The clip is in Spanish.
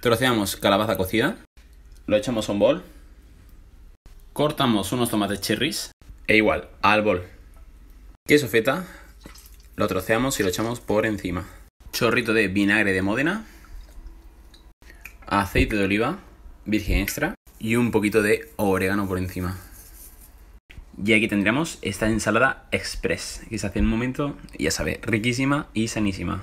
Troceamos calabaza cocida, lo echamos a un bol, cortamos unos tomates cherries e igual, al bol. Queso feta, lo troceamos y lo echamos por encima. Chorrito de vinagre de Módena, aceite de oliva, virgen extra y un poquito de orégano por encima. Y aquí tendríamos esta ensalada express que se hace en un momento, ya sabe, riquísima y sanísima.